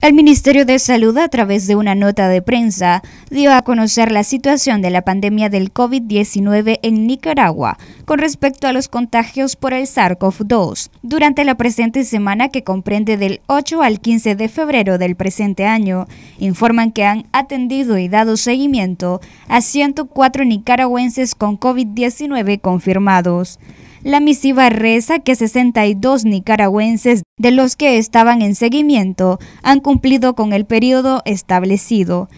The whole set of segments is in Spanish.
El Ministerio de Salud, a través de una nota de prensa, dio a conocer la situación de la pandemia del COVID-19 en Nicaragua con respecto a los contagios por el SARS-CoV-2 durante la presente semana que comprende del 8 al 15 de febrero del presente año. Informan que han atendido y dado seguimiento a 104 nicaragüenses con COVID-19 confirmados. La misiva reza que 62 nicaragüenses de los que estaban en seguimiento han cumplido con el periodo establecido.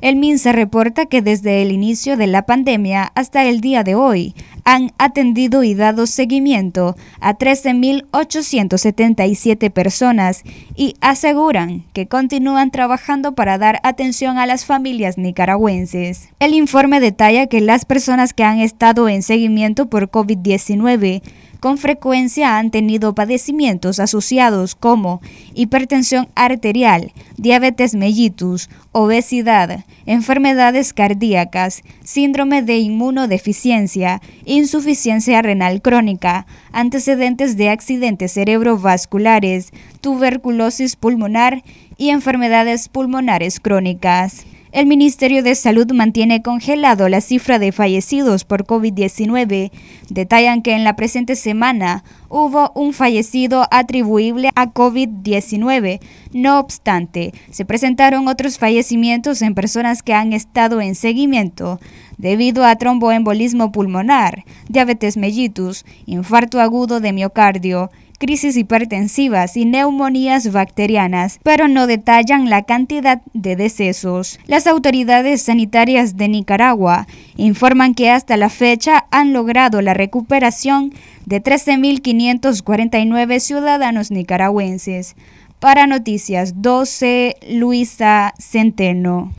El MINSA reporta que desde el inicio de la pandemia hasta el día de hoy han atendido y dado seguimiento a 13.877 personas y aseguran que continúan trabajando para dar atención a las familias nicaragüenses. El informe detalla que las personas que han estado en seguimiento por COVID-19 con frecuencia han tenido padecimientos asociados como hipertensión arterial, diabetes mellitus, obesidad, enfermedades cardíacas, síndrome de inmunodeficiencia y insuficiencia renal crónica, antecedentes de accidentes cerebrovasculares, tuberculosis pulmonar y enfermedades pulmonares crónicas. El Ministerio de Salud mantiene congelado la cifra de fallecidos por COVID-19. Detallan que en la presente semana hubo un fallecido atribuible a COVID-19. No obstante, se presentaron otros fallecimientos en personas que han estado en seguimiento debido a tromboembolismo pulmonar, diabetes mellitus, infarto agudo de miocardio, crisis hipertensivas y neumonías bacterianas, pero no detallan la cantidad de decesos. Las autoridades sanitarias de Nicaragua informan que hasta la fecha han logrado la recuperación de 13.549 ciudadanos nicaragüenses. Para Noticias 12, Luisa Centeno.